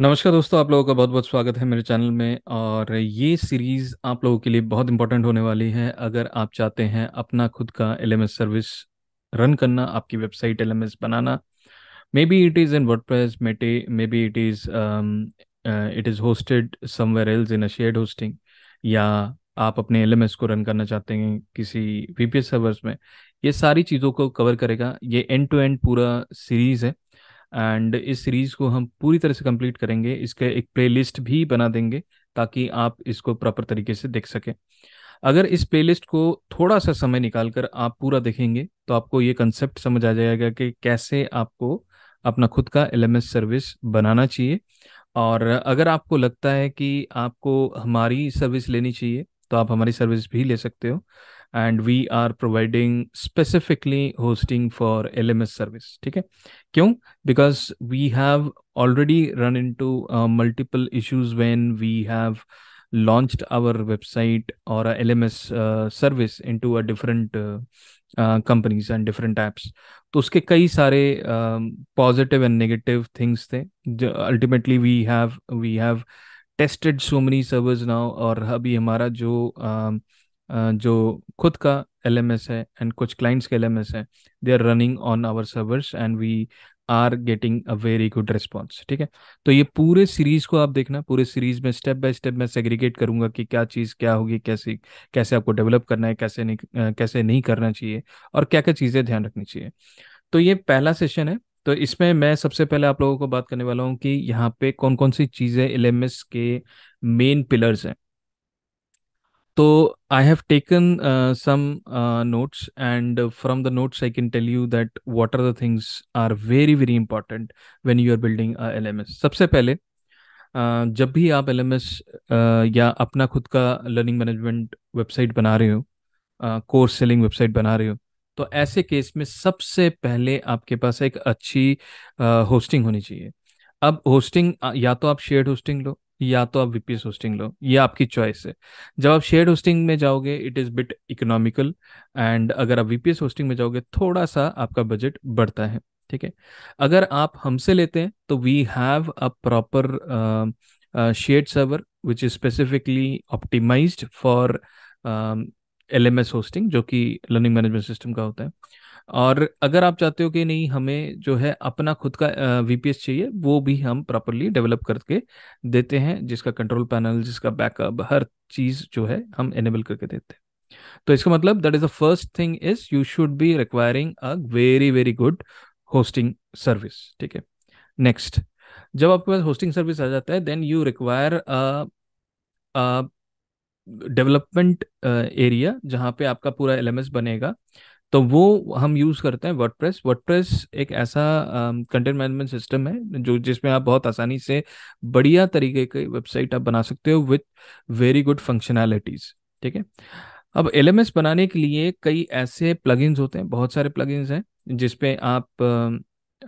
नमस्कार दोस्तों आप लोगों का बहुत बहुत स्वागत है मेरे चैनल में और ये सीरीज़ आप लोगों के लिए बहुत इंपॉर्टेंट होने वाली है अगर आप चाहते हैं अपना खुद का एल सर्विस रन करना आपकी वेबसाइट एल बनाना maybe it is in WordPress maybe it is it is hosted somewhere else in a shared hosting या आप अपने एल को रन करना चाहते हैं किसी वी सर्वर्स में ये सारी चीज़ों को कवर करेगा ये एंड टू एंड पूरा सीरीज़ है एंड इस सीरीज को हम पूरी तरह से कंप्लीट करेंगे इसके एक प्लेलिस्ट भी बना देंगे ताकि आप इसको प्रॉपर तरीके से देख सकें अगर इस प्लेलिस्ट को थोड़ा सा समय निकाल कर आप पूरा देखेंगे तो आपको ये कंसेप्ट समझ आ जाएगा कि कैसे आपको अपना खुद का एल सर्विस बनाना चाहिए और अगर आपको लगता है कि आपको हमारी सर्विस लेनी चाहिए तो आप हमारी सर्विस भी ले सकते हो and we are providing specifically hosting for L M S service ठीक है क्यों because we have already run into multiple issues when we have launch our website और L M S service into a different companies and different apps तो उसके कई सारे positive and negative things थे ultimately we have we have tested so many servers now और अभी हमारा जो uh, जो खुद का एल एम एस है एंड कुछ क्लाइंट्स के एल एम एस है they are running on our servers and we are getting a very good response ठीक है तो ये पूरे सीरीज को आप देखना पूरे सीरीज में स्टेप बाय स्टेप मैं सेग्रीगेट करूंगा कि क्या चीज़ क्या होगी कैसे कैसे आपको डेवलप करना है कैसे नहीं कैसे नहीं करना चाहिए और क्या क्या चीज़ें ध्यान रखनी चाहिए तो ये पहला सेशन है तो इसमें मैं सबसे पहले आप लोगों को बात करने वाला हूँ कि यहाँ पे कौन कौन सी चीज़ें एल के मेन पिलर्स हैं तो I have taken some notes and from the notes I can tell you that what are the things are very very important when you are building L M S सबसे पहले Uh, जब भी आप L uh, या अपना खुद का learning management website बना रहे हो कोर्स सेलिंग वेबसाइट बना रहे हो तो ऐसे केस में सबसे पहले आपके पास एक अच्छी होस्टिंग uh, होनी चाहिए अब होस्टिंग या तो आप शेयर्ड होस्टिंग लो या तो आप वीपीएस होस्टिंग लो ये आपकी चॉइस है जब आप शेयर होस्टिंग में जाओगे it is bit economical and अगर आप वीपीएस होस्टिंग में जाओगे थोड़ा सा आपका बजट बढ़ता है ठीक है अगर आप हमसे लेते हैं तो we have a proper shared server which is specifically optimize for L M hosting जो कि लर्निंग मैनेजमेंट सिस्टम का होता है और अगर आप चाहते हो कि नहीं हमें जो है अपना खुद का वीपीएस चाहिए वो भी हम प्रॉपरली डेवलप करके देते हैं जिसका कंट्रोल पैनल जिसका बैकअप हर चीज़ जो है हम एनेबल करके देते हैं तो इसका मतलब that is the first thing is you should be requiring a very very good hosting service ठीक है नेक्स्ट जब आपके पास होस्टिंग सर्विस आ जाता है then you require development area जहाँ पे आपका पूरा एल बनेगा तो वो हम यूज़ करते हैं वर्डप्रेस वर्डप्रेस एक ऐसा कंटेंट मैनेजमेंट सिस्टम है जो जिसमें आप बहुत आसानी से बढ़िया तरीके की वेबसाइट आप बना सकते हो विथ वेरी गुड फंक्शनैलिटीज़ ठीक है अब एल बनाने के लिए कई ऐसे प्लगइन्स होते हैं बहुत सारे प्लगइन्स हैं जिसपे आप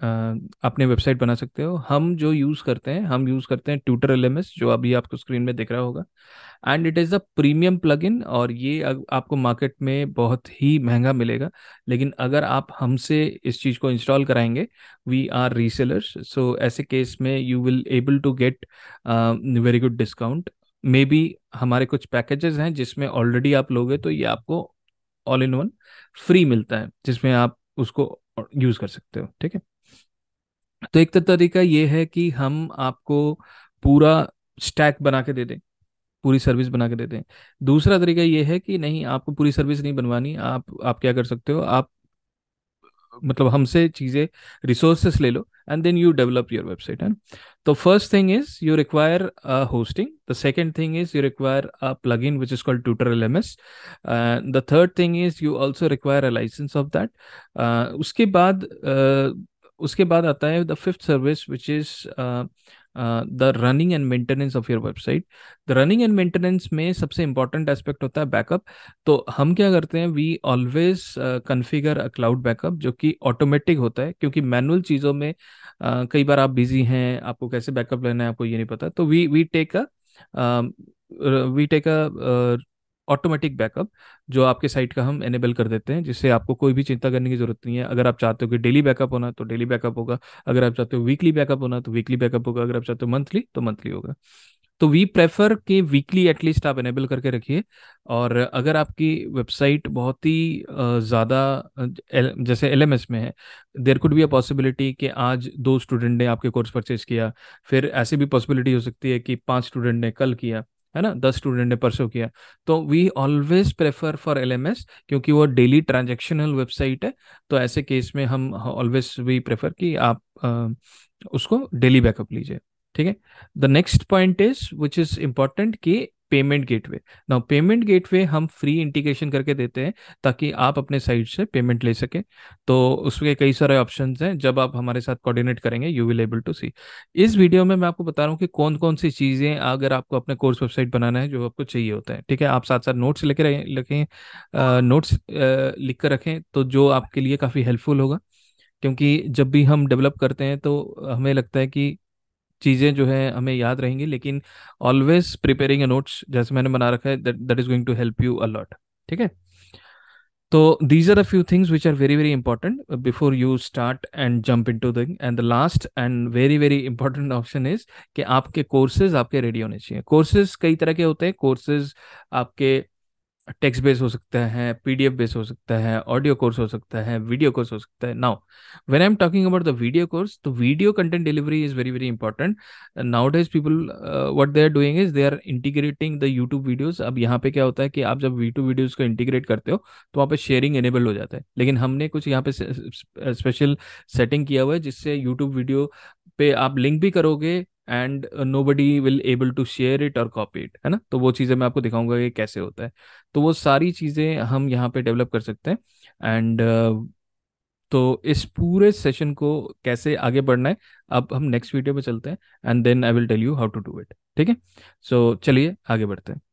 अपने वेबसाइट बना सकते हो हम जो यूज़ करते हैं हम यूज़ करते हैं ट्यूटर एल जो अभी आपको स्क्रीन में दिख रहा होगा and it is a premium plug और ये आपको मार्केट में बहुत ही महंगा मिलेगा लेकिन अगर आप हमसे इस चीज़ को इंस्टॉल कराएंगे वी आर रीसेलर्स सो ऐसे केस में you will able to get very good discount maybe हमारे कुछ पैकेजेस हैं जिसमें ऑलरेडी आप लोगे तो ये आपको ऑल इन वन फ्री मिलता है जिसमें आप उसको यूज़ कर सकते हो ठीक है तो एक तो तरीका ये है कि हम आपको पूरा स्टैक बना के दे दें पूरी सर्विस बना के दे दें दूसरा तरीका ये है कि नहीं आपको पूरी सर्विस नहीं बनवानी आप आप क्या कर सकते हो आप मतलब हमसे चीज़ें रिसोर्सेस ले लो and then you develop your website है तो first thing is you require hosting the second thing is you require a plugin which is called Tutor L M S the third thing is you also require a license of that उसके बाद uh, उसके बाद आता है the fifth service which is the running and maintenance of your website the running and maintenance में सबसे important aspect होता है बैकअप तो हम क्या करते हैं we always configure a cloud backup जो कि ऑटोमेटिक होता है क्योंकि मैनुअल चीज़ों में uh, कई बार आप बिजी हैं आपको कैसे बैकअप लेना है आपको ये नहीं पता तो we we take a we take a automatic backup जो आपके साइट का हम एनेबल कर देते हैं जिससे आपको कोई भी चिंता करने की जरूरत नहीं है अगर आप चाहते हो कि डेली बैकअप होना तो डेली बैकअप होगा अगर आप चाहते हो वीकली बैकअप होना तो वीकली बैकअप होगा अगर आप चाहते हो मंथली तो मंथली होगा तो वी प्रेफर कि वीकली एटलीस्ट आप एनेबल करके रखिए और अगर आपकी वेबसाइट बहुत ही ज़्यादा जैसे एल में है there could be a possibility कि आज दो स्टूडेंट ने आपके कोर्स परचेज किया फिर ऐसी भी पॉसिबिलिटी हो सकती है कि पांच स्टूडेंट ने कल किया है ना दस स्टूडेंट ने परसों किया तो we always prefer for L क्योंकि वो डेली ट्रांजेक्शनल वेबसाइट है तो ऐसे केस में हम ऑलवेज वी प्रेफर कि आप उसको डेली बैकअप लीजिए ठीक है the next point is which is important कि पेमेंट गेटवे ना पेमेंट गेटवे हम फ्री इंटीग्रेशन करके देते हैं ताकि आप अपने साइड से पेमेंट ले सकें तो उसके कई सारे ऑप्शन हैं जब आप हमारे साथ कोऑर्डिनेट करेंगे you will able to see इस वीडियो में मैं आपको बता रहा हूँ कि कौन कौन सी चीज़ें अगर आपको अपने कोर्स वेबसाइट बनाना है जो आपको चाहिए होता है ठीक है आप साथ साथ नोट्स रहे रखें नोट्स लिख कर रखें तो जो आपके लिए काफ़ी हेल्पफुल होगा क्योंकि जब भी हम डेवलप करते हैं तो हमें लगता है कि चीज़ें जो है हमें याद रहेंगी लेकिन ऑलवेज प्रिपेयरिंग ए नोट्स जैसे मैंने बना रखा है that is going to help you a lot ठीक है तो these are a few things which are very very important before you start and jump into thing and the last and very very important option is कि आपके courses आपके ready होने चाहिए courses कई तरह के होते हैं कोर्सेज आपके टेक्स्ट बेस हो सकता है पीडीएफ बेस हो सकता है ऑडियो कोर्स हो सकता है वीडियो कोर्स हो सकता है now when I am talking about the video course तो video content delivery is very very important nowadays people what they are doing is they are integrating the YouTube videos अब यहाँ पे क्या होता है कि आप जब यूट्यूब वीडियोज को इंटीग्रेट करते हो तो वहाँ पे शेयरिंग एनेबल हो जाता है लेकिन हमने कुछ यहाँ पे स्पेशल सेटिंग किया हुआ है जिससे यूट्यूब वीडियो पे आप लिंक भी करोगे and nobody will able to share it और कॉपी इट है ना तो वो चीज़ें मैं आपको दिखाऊंगा कि कैसे होता है तो वो सारी चीज़ें हम यहाँ पे डेवलप कर सकते हैं एंड uh, तो इस पूरे सेशन को कैसे आगे बढ़ना है अब हम नेक्स्ट वीडियो में चलते हैं and then I will tell you how to do it ठीक है सो चलिए आगे बढ़ते हैं